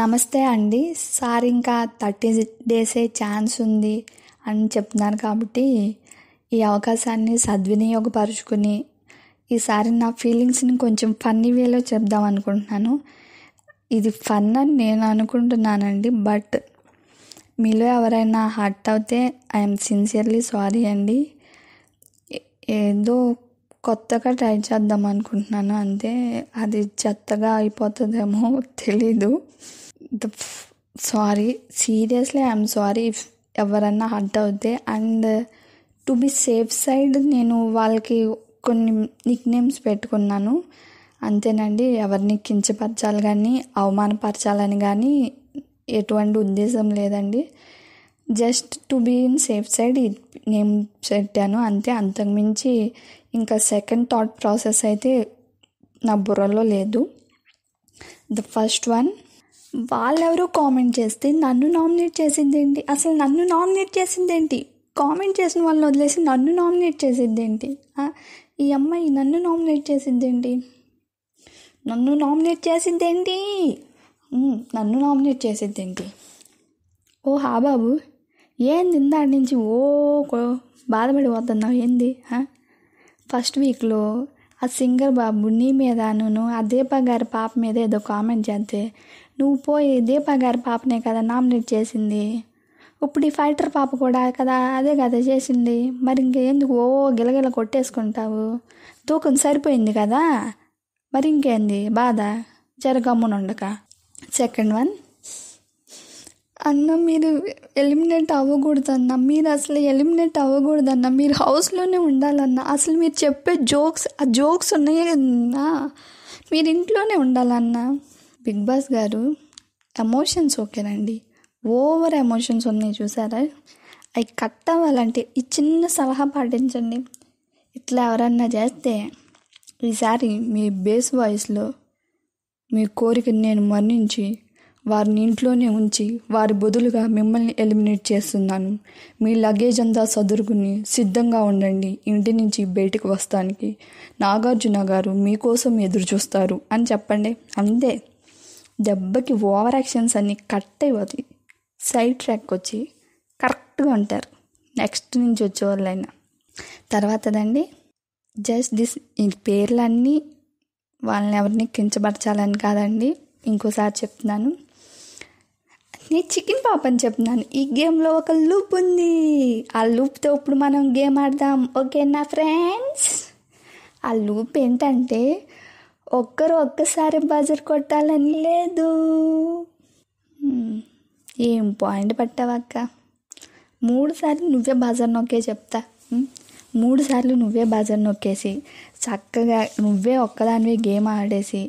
నమస్తే అండి సార్ ఇంకా థర్టీ డేసే ఛాన్స్ ఉంది అని చెప్తున్నారు కాబట్టి ఈ అవకాశాన్ని సద్వినియోగపరుచుకుని ఈసారి నా ఫీలింగ్స్ని కొంచెం ఫన్నీ వేలో చెప్దాం అనుకుంటున్నాను ఇది ఫన్ అని నేను అనుకుంటున్నానండి బట్ మీలో ఎవరైనా హర్ట్ అవుతే ఐఎమ్ సిన్సియర్లీ సారీ అండి ఏదో కొత్తగా ట్రై చేద్దాం అనుకుంటున్నాను అంతే అది చెత్తగా అయిపోతుందేమో తెలీదు the sorry seriously I'm sorry if ఎవరన్నా హర్ట్ అవుతే and to be safe side నేను వాళ్ళకి కొన్ని నిక్ నేమ్స్ పెట్టుకున్నాను అంతేనండి ఎవరిని కించపరచాలి కానీ అవమానపరచాలని కానీ ఎటువంటి ఉద్దేశం లేదండి just to be in safe side name పెట్టాను అంతే అంతకుమించి ఇంకా సెకండ్ థాట్ ప్రాసెస్ అయితే నా బుర్రలో లేదు ద ఫస్ట్ వన్ వాళ్ళెవరో కామెంట్ చేస్తే నన్ను నామినేట్ చేసింది ఏంటి అసలు నన్ను నామినేట్ చేసింది ఏంటి కామెంట్ చేసిన వాళ్ళని వదిలేసి నన్ను నామినేట్ చేసింది ఏంటి ఈ అమ్మాయి నన్ను నామినేట్ చేసింది ఏంటి నన్ను నామినేట్ చేసింది ఏంటి నన్ను నామినేట్ చేసింది ఏంటి ఓ హా బాబు ఏంది ఇందాడి నుంచి ఓ బాధపడి పోతున్నావు ఏంది ఫస్ట్ వీక్లో ఆ సింగర్ బాబు నీ మీద అదే గారి పాప మీద ఏదో కామెంట్ చేస్తే నువ్వు పోయి దీపా గారి పాపనే కదా నామినేట్ చేసింది ఇప్పుడు ఈ ఫైటర్ పాప కూడా కదా అదే కదా చేసింది మరి ఎందుకు ఓ గిలగిల కొట్టేసుకుంటావు తూకం సరిపోయింది కదా మరి ఇంకేంది బాధ ఉండక సెకండ్ వన్ అన్న మీరు ఎలిమినేట్ అవ్వకూడదన్న మీరు అసలు ఎలిమినేట్ అవ్వకూడదన్న మీరు హౌస్లోనే ఉండాలన్న అసలు మీరు చెప్పే జోక్స్ ఆ జోక్స్ ఉన్నాయన్నా మీరు ఇంట్లోనే ఉండాలన్నా బిగ్ బాస్ గారు ఎమోషన్స్ ఓకేనండి ఓవర్ ఎమోషన్స్ ఉన్నాయి చూసారా అవి కట్ అవ్వాలంటే ఈ చిన్న సలహా పాటించండి ఇట్లా ఎవరన్నా చేస్తే ఈసారి మీ బేస్ వాయిస్లో మీ కోరికను నేను మరణించి వారిని ఇంట్లోనే ఉంచి వారి బదులుగా మిమ్మల్ని ఎలిమినేట్ చేస్తున్నాను మీ లగేజ్ అంతా సదురుకుని సిద్ధంగా ఉండండి ఇంటి నుంచి బయటకు వస్తానికి నాగార్జున గారు మీకోసం ఎదురు చూస్తారు అని చెప్పండి అంతే దెబ్బకి ఓవర్ యాక్షన్స్ అన్నీ కట్ అయిపోతాయి సైడ్ ట్రాక్ వచ్చి కరెక్ట్గా ఉంటారు నెక్స్ట్ నుంచి వచ్చే వాళ్ళైనా తర్వాతదండి జస్ట్ దిస్ ఈ పేర్లన్నీ వాళ్ళని ఎవరిని కించపరచాలని కాదండి ఇంకోసారి చెప్తున్నాను నేను చికెన్ పాప్ అని చెప్తున్నాను ఈ గేమ్లో ఒక లూప్ ఉంది ఆ లూప్తో ఇప్పుడు మనం గేమ్ ఆడదాం ఓకే నా ఫ్రెండ్స్ ఆ లూప్ ఏంటంటే ఒక్కరు ఒక్కసారి బజర్ కొట్టాలని లేదు ఏం పాయింట్ పట్టావక్క మూడు సార్లు నువ్వే బజర్ నొక్కే చెప్తా మూడు సార్లు నువ్వే బజర్ నొక్కేసి చక్కగా నువ్వే ఒక్కదానివే గేమ్ ఆడేసి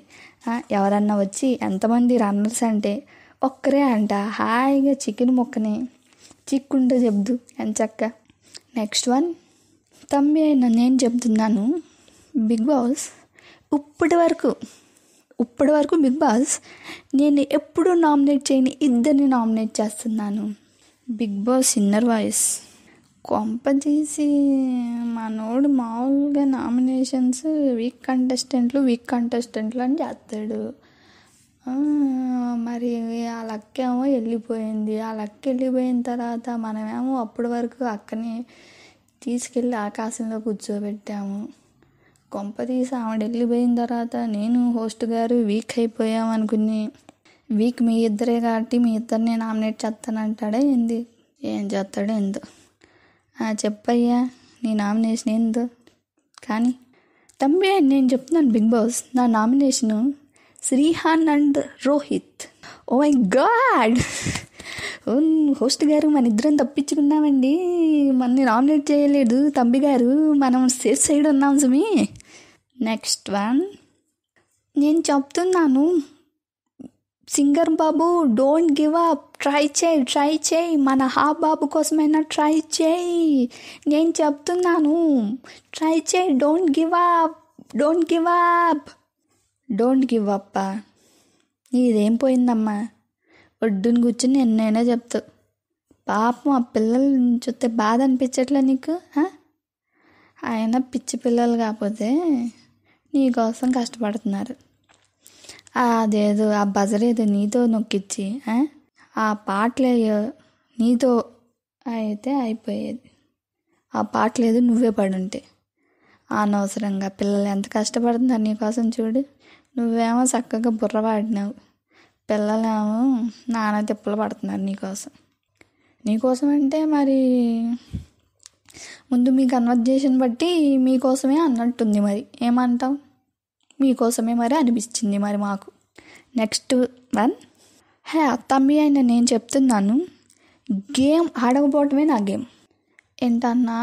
ఎవరన్నా వచ్చి ఎంతమంది రన్నర్స్ అంటే ఒక్కరే అంట హాయిగా చికెన్ ముక్కని చిక్కుంటే చెప్దు చక్క నెక్స్ట్ వన్ తమ్మి అయినా నేను చెప్తున్నాను బిగ్ బాస్ ఇప్పటి వరకు ఇప్పటి వరకు బిగ్ బాస్ నేను ఎప్పుడు నామినేట్ చేయని ఇద్దరిని నామినేట్ చేస్తున్నాను బిగ్ బాస్ ఇన్నర్ వాయిస్ కొంపజేసి మనోడు మామూలుగా నామినేషన్స్ వీక్ కంటెస్టెంట్లు వీక్ కంటెస్టెంట్లు అని చేస్తాడు మరి ఆ లక్క ఏమో వెళ్ళిపోయింది ఆ లక్క వెళ్ళిపోయిన తర్వాత మనమేమో అప్పటి వరకు అక్కని తీసుకెళ్ళి ఆకాశంలో కూర్చోబెట్టాము కొంపదీసి ఆవిడ వెళ్ళిపోయిన తర్వాత నేను హోస్ట్ గారు వీక్ అయిపోయామనుకుని వీక్ మీ ఇద్దరే కాబట్టి మీ ఇద్దరిని నామినేట్ చేస్తానంటాడే ఏంది ఏం చేస్తాడో ఎందు చెప్పయ్యా నీ నామినేషన్ ఏందు కానీ తమ్మి నేను చెప్తున్నాను బిగ్ బాస్ నా nomination Srihan and Rohit oh my God host గారు మన ఇద్దరం తప్పించుకున్నామండి మన నేను ఆమ్లెట్ చేయలేదు తంబి గారు మనం సేఫ్ సైడ్ ఉన్నాం సుమి నెక్స్ట్ వన్ నేను చెప్తున్నాను సింగర్ బాబు డోంట్ గివ్ అప్ ట్రై చేయి ట్రై చేయి మన హా బాబు కోసమైనా ట్రై చేయి నేను చెప్తున్నాను ట్రై చేయి don't give up don't give up don't give up ఇదేం పోయిందమ్మా ఒడ్డును కూర్చుని ఎన్నైనా చెప్తావు పాపం ఆ పిల్లల్ని చూస్తే బాధ అనిపించట్లే నీకు ఆయన పిచ్చి పిల్లలు కాకపోతే నీకోసం కష్టపడుతున్నారు అదేదో ఆ బజర్ ఏదో నీతో నొక్కిచ్చి ఆ పాటలు నీతో అయితే అయిపోయేది ఆ పాటలు ఏదో నువ్వే పడుంటే అనవసరంగా పిల్లలు ఎంత కష్టపడుతున్నారు నీకోసం చూడు నువ్వేమో చక్కగా బుర్ర వాడినావు పిల్లలేమో నానా తిప్పలు పడుతున్నారు నీకోసం నీకోసం అంటే మరి ముందు మీ కన్వర్జేషన్ బట్టి మీకోసమే అన్నట్టుంది మరి ఏమంటాం మీకోసమే మరి అనిపించింది మరి మాకు నెక్స్ట్ వన్ హే అత్తమ్మి అయిన నేను చెప్తున్నాను గేమ్ ఆడకపోవటమే నా గేమ్ ఏంటన్నా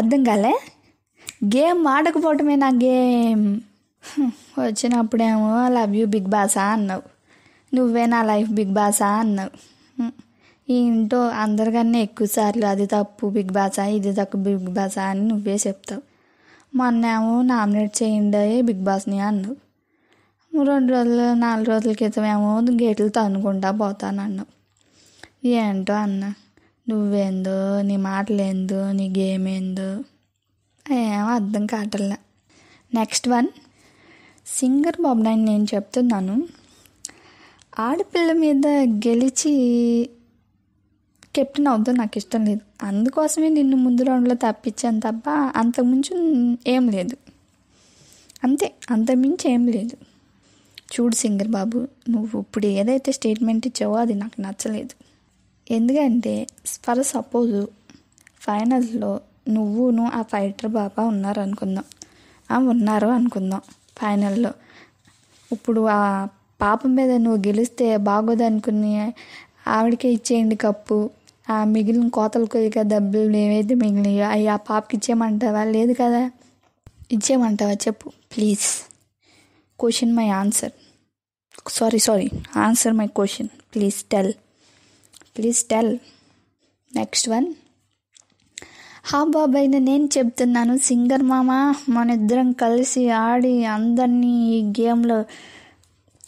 అర్థం కాలే గేమ్ ఆడకపోవటమే నా గేమ్ వచ్చినప్పుడేమో ఐ లవ్ యూ బిగ్ బాసా అన్నావు నువ్వే నా లైఫ్ బిగ్ బాసా అన్నావు ఏంటో అందరికన్నా ఎక్కువ సార్లు అది తప్పు బిగ్ బాసా ఇది తప్పు బిగ్ బాసా అని నువ్వే చెప్తావు మొన్నేమో నామినేట్ చేయండి బిగ్ బాస్ని అన్నావు రెండు రోజులు నాలుగు రోజుల క్రితం ఏమో గేట్లు తనుకుంటా పోతానన్నావు ఏంటో అన్న నువ్వేందో నీ ఏందో నీ గేమ్ ఏందో ఏం అర్థం కావట్లే నెక్స్ట్ వన్ సింగర్ బాబు బాబునాయని నేను చెప్తున్నాను ఆడపిల్ల మీద గెలిచి కెప్టెన్ అవుతుంది నాకు ఇష్టం లేదు అందుకోసమే నిన్ను ముందు రౌండ్లో తప్పించాను తప్ప అంతకుమించి ఏం లేదు అంతే అంతకుమించి ఏం లేదు చూడు సింగర్ బాబు నువ్వు ఇప్పుడు ఏదైతే స్టేట్మెంట్ ఇచ్చావో అది నాకు నచ్చలేదు ఎందుకంటే ఫర్ సపోజ్ ఫైనల్లో నువ్వును ఆ ఫైటర్ బాబా ఉన్నారు అనుకుందాం ఉన్నారు అనుకుందాం ఫైనల్లో ఇప్పుడు ఆ పాప మీద నువ్వు గెలిస్తే బాగోదనుకుని ఆవిడకే ఇచ్చేయండి కప్పు ఆ మిగిలిన కోతలు కొయ్యక డబ్బులు ఏవైతే మిగిలినాయో అవి ఆ పాపకి ఇచ్చేయమంటావా లేదు కదా ఇచ్చేయమంటావా చెప్పు please question my answer sorry sorry answer my question please tell please tell next one హా బాబాయ్ని నేను చెప్తున్నాను సింగర్ మామ మన ఇద్దరం కలిసి ఆడి అందరినీ ఈ గేమ్లో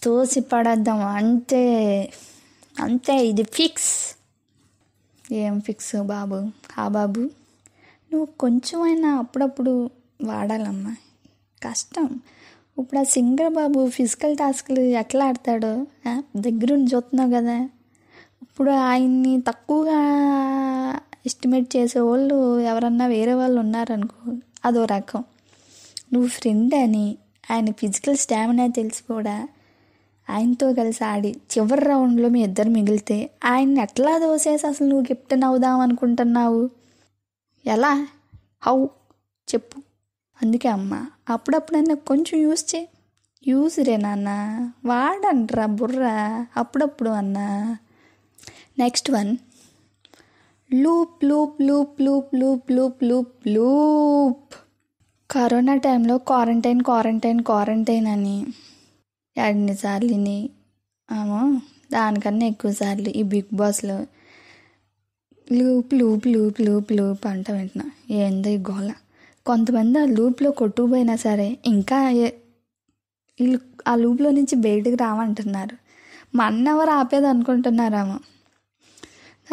తోసి పడేద్దాం అంతే అంతే ఇది ఫిక్స్ ఏం ఫిక్స్ బాబు హా బాబు నువ్వు కొంచెమైనా అప్పుడప్పుడు వాడాలమ్మా కష్టం ఇప్పుడు ఆ సింగర్ బాబు ఫిజికల్ టాస్క్లు ఎట్లా ఆడతాడో దగ్గరుండి చూస్తున్నావు కదా ఇప్పుడు ఆయన్ని తక్కువగా ఎస్టిమేట్ చేసే వాళ్ళు ఎవరన్నా వేరే వాళ్ళు ఉన్నారనుకో అదో రకం నువ్వు ఫ్రెండ్ అని ఆయన ఫిజికల్ స్టామినా తెలిసి కూడా ఆయనతో కలిసి ఆడి చివరి రౌండ్లో మీ ఇద్దరు మిగిలితే ఆయన్ని ఎట్లా దోసేసి అసలు నువ్వు కెప్టెన్ అవుదాం అనుకుంటున్నావు ఎలా హౌ చెప్పు అందుకే అమ్మ అప్పుడప్పుడన్నా కొంచెం యూస్ చే యూజ్ రే నాన్న వాడంట్రా బుర్రా అప్పుడప్పుడు అన్నా next one loop loop loop loop loop loop loop loop corona టైంలో క్వారంటైన్ క్వారంటైన్ క్వారంటైన్ అని ఎన్నిసార్లు విని ఏమో దానికన్నా ఎక్కువసార్లు ఈ బిగ్ బాస్లో loop loop loop loop loop అంట వింటున్నా ఏందో ఈ గోళ కొంతమంది ఆ లూప్లో కొట్టుకుపోయినా సరే ఇంకా వీళ్ళు ఆ లూప్లో నుంచి బయటకు రావంటున్నారు మన ఎవరు ఆపేది అనుకుంటున్నారామో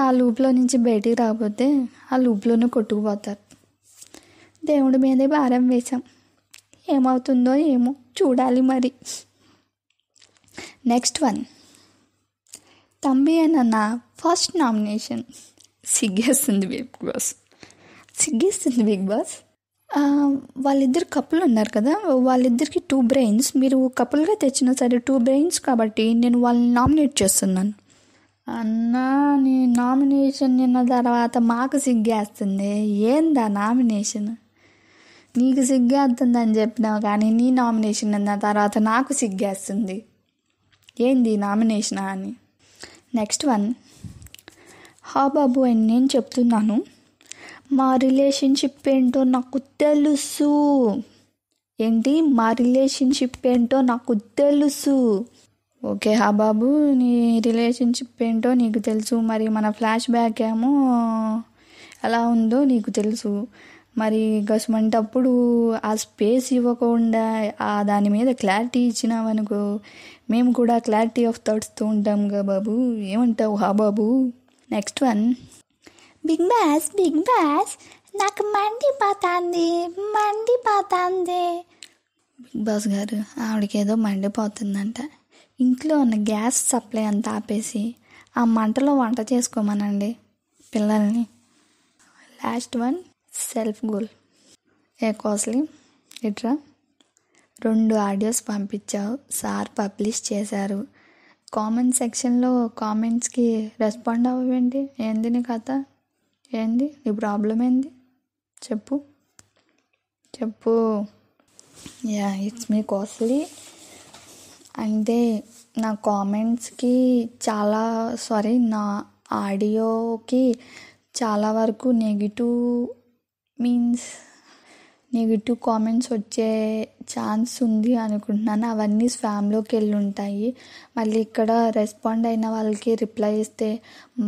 ఆ లూప్లో నుంచి బయటికి రాకపోతే ఆ లూప్లోనే కొట్టుకుపోతారు దేవుడి మీదే భారం వేశాం ఏమవుతుందో ఏమో చూడాలి మరి నెక్స్ట్ వన్ తంబి అన్న ఫస్ట్ నామినేషన్ సిగ్గేస్తుంది బిగ్ బాస్ సిగ్గేస్తుంది బిగ్ బాస్ వాళ్ళిద్దరు కప్పులు ఉన్నారు కదా వాళ్ళిద్దరికి టూ బ్రెయిన్స్ మీరు కప్పులుగా తెచ్చిన సరే టూ బ్రెయిన్స్ కాబట్టి నేను వాళ్ళని నామినేట్ చేస్తున్నాను అన్నా నీ నామినేషన్ నిన్న తర్వాత మాకు సిగ్గేస్తుంది ఏందా నామినేషన్ నీకు సిగ్గేస్తుందని చెప్పినావు కానీ నీ నామినేషన్ నిన్న తర్వాత నాకు సిగ్గేస్తుంది ఏంది నామినేషనా అని నెక్స్ట్ వన్ హా బాబు అని నేను చెప్తున్నాను మా రిలేషన్షిప్ ఏంటో నాకు తెలుసు ఏంటి మా రిలేషన్షిప్ ఏంటో నాకు తెలుసు ఓకే హా బాబు నీ రిలేషన్షిప్ ఏంటో నీకు తెలుసు మరి మన ఫ్లాష్ బ్యాక్ ఏమో ఎలా ఉందో నీకు తెలుసు మరి గసమంటప్పుడు ఆ స్పేస్ ఇవ్వకుండా ఆ దాని మీద క్లారిటీ ఇచ్చినావనుకో మేము కూడా క్లారిటీ ఆఫ్ థాట్స్తో ఉంటాంగా బాబు ఏమంటావు హా బాబు next one big boss big boss నాకు మండిపోతుంది మండిపోతుంది బిగ్ బాస్ గారు ఆవిడకేదో మండిపోతుందంట ఇంట్లో ఉన్న గ్యాస్ సప్లై అంతా ఆపేసి ఆ మంటలో వంట చేసుకోమనండి పిల్లల్ని లాస్ట్ వన్ సెల్ఫ్ గోల్ ఏ కోస్లీ ఇట్రా రెండు ఆడియోస్ పంపించావు సార్ పబ్లిష్ చేశారు కామెంట్ సెక్షన్లో కామెంట్స్కి రెస్పాండ్ అవ్వండి ఏంది నీ కథ ఏంది నీ ప్రాబ్లం ఏంది చెప్పు చెప్పు యా ఇట్స్ మీ కోస్లీ అయితే నా కామెంట్స్కి చాలా సారీ నా ఆడియోకి చాలా వరకు నెగిటివ్ మీన్స్ నెగిటివ్ కామెంట్స్ వచ్చే ఛాన్స్ ఉంది అనుకుంటున్నాను అవన్నీ స్వామ్లోకి వెళ్ళి ఉంటాయి మళ్ళీ ఇక్కడ రెస్పాండ్ అయిన వాళ్ళకి రిప్లై ఇస్తే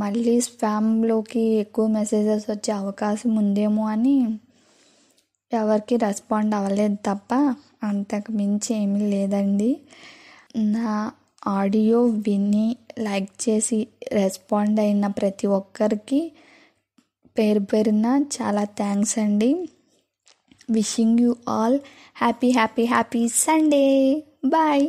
మళ్ళీ స్వామ్లోకి ఎక్కువ మెసేజెస్ వచ్చే అవకాశం ఉందేమో అని ఎవరికి రెస్పాండ్ అవ్వలేదు తప్ప అంతకు మించి ఏమీ లేదండి నా ఆడియో విని లైక్ చేసి రెస్పాండ్ అయిన ప్రతి ఒక్కరికి పేరు పేరున చాలా థ్యాంక్స్ అండి wishing you all happy happy happy Sunday bye